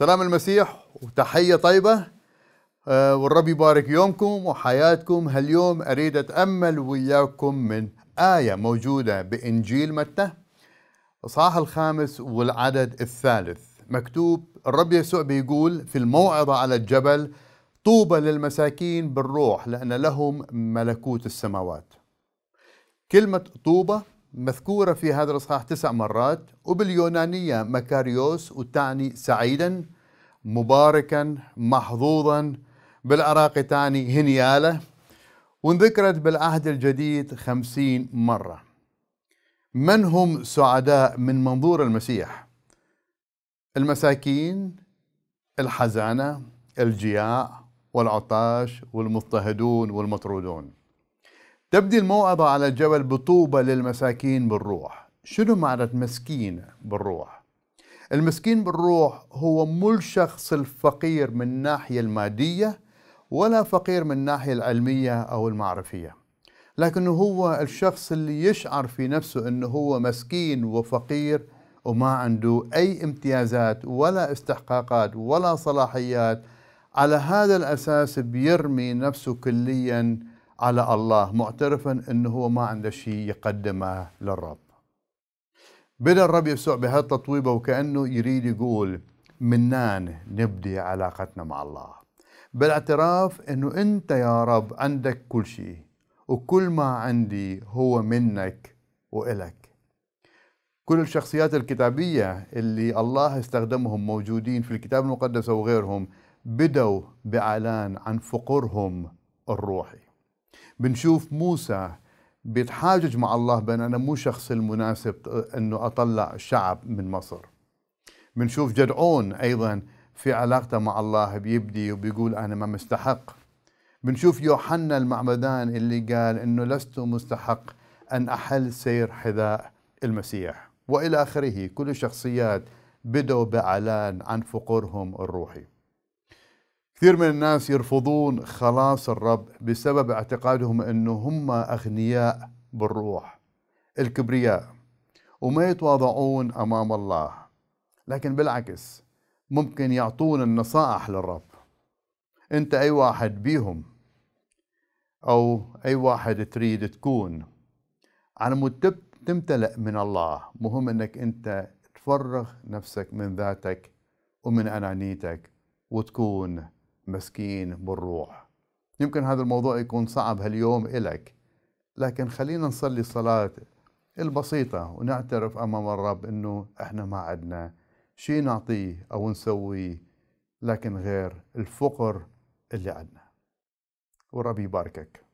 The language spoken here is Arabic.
سلام المسيح وتحية طيبة آه، والرب يبارك يومكم وحياتكم هاليوم أريد أتأمل وياكم من آية موجودة بإنجيل متى صاح الخامس والعدد الثالث مكتوب الرب يسوع بيقول في الموعظة على الجبل طوبى للمساكين بالروح لأن لهم ملكوت السماوات كلمة طوبى مذكورة في هذا الإصحاح تسع مرات وباليونانية مكاريوس وتعني سعيدا مباركا محظوظا بالعراقي تعني هنيالة وانذكرت بالعهد الجديد خمسين مرة من هم سعداء من منظور المسيح المساكين الحزانة الجياع والعطاش والمضطهدون والمطرودون تبدي الموعظة على الجبل بطوبة للمساكين بالروح شنو معنى مسكين بالروح؟ المسكين بالروح هو مو الشخص الفقير من الناحية المادية ولا فقير من الناحية العلمية أو المعرفية لكنه هو الشخص اللي يشعر في نفسه أنه هو مسكين وفقير وما عنده أي امتيازات ولا استحقاقات ولا صلاحيات على هذا الأساس بيرمي نفسه كلياً على الله معترفا انه هو ما عنده شيء يقدمه للرب بدا الرب يسوع بهالتطويبه وكانه يريد يقول منان نبدي علاقتنا مع الله بالاعتراف انه انت يا رب عندك كل شيء وكل ما عندي هو منك وإلك كل الشخصيات الكتابية اللي الله استخدمهم موجودين في الكتاب المقدس وغيرهم بدوا بإعلان عن فقرهم الروحي بنشوف موسى بيتحاجج مع الله بان انا مو شخص المناسب آه، انه اطلع الشعب من مصر بنشوف جدعون ايضا في علاقته مع الله بيبدي وبيقول انا ما مستحق بنشوف يوحنا المعمدان اللي قال انه لست مستحق ان احل سير حذاء المسيح والى اخره كل الشخصيات بدوا باعلان عن فقرهم الروحي كثير من الناس يرفضون خلاص الرب بسبب اعتقادهم انه هم اغنياء بالروح الكبرياء وما يتواضعون امام الله لكن بالعكس ممكن يعطون النصائح للرب انت اي واحد بيهم او اي واحد تريد تكون على مود تمتلئ من الله مهم انك انت تفرغ نفسك من ذاتك ومن انانيتك وتكون مسكين بالروح يمكن هذا الموضوع يكون صعب هاليوم إلك لكن خلينا نصلي الصلاة البسيطة ونعترف أمام الرب أنه إحنا ما عدنا شيء نعطيه أو نسويه لكن غير الفقر اللي عندنا والرب يباركك